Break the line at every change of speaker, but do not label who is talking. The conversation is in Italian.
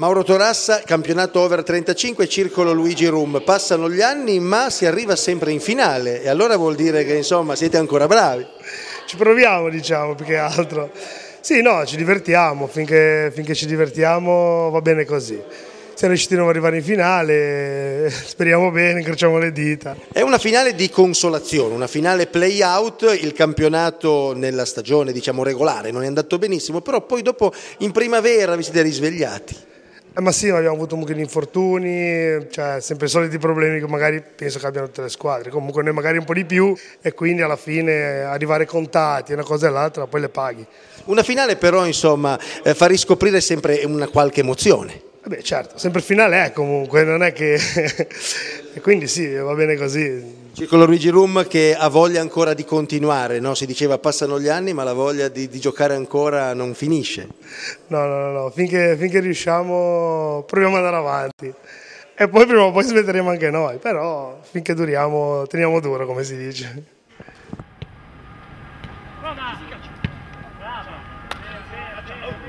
Mauro Torassa, campionato over 35, circolo Luigi Rum. Passano
gli anni ma si arriva sempre in finale e allora vuol dire che insomma siete ancora bravi. Ci proviamo diciamo più che altro. Sì, no, ci divertiamo, finché, finché ci divertiamo va bene così. Siamo riusciti a non arrivare in finale, speriamo bene, incrociamo le dita.
È una finale di consolazione, una finale play-out, il campionato nella stagione diciamo regolare non è andato benissimo, però poi dopo in primavera vi siete risvegliati.
Eh, ma sì, ma abbiamo avuto comunque gli infortuni, cioè sempre i soliti problemi che magari penso che abbiano tutte le squadre, comunque noi magari un po' di più e quindi alla fine arrivare contati una cosa e l'altra poi le paghi.
Una finale però insomma eh, fa riscoprire sempre
una qualche emozione. Beh, certo, sempre finale è comunque, non è che... quindi sì, va bene così. Circolo
Luigi Rum che ha voglia ancora di continuare, no? si diceva passano gli anni ma la voglia di, di giocare ancora non finisce.
No, no, no, no. Finché, finché, riusciamo proviamo ad andare avanti e poi prima o poi smetteremo anche noi, però finché duriamo teniamo duro come si dice. Brava. Brava. Brava.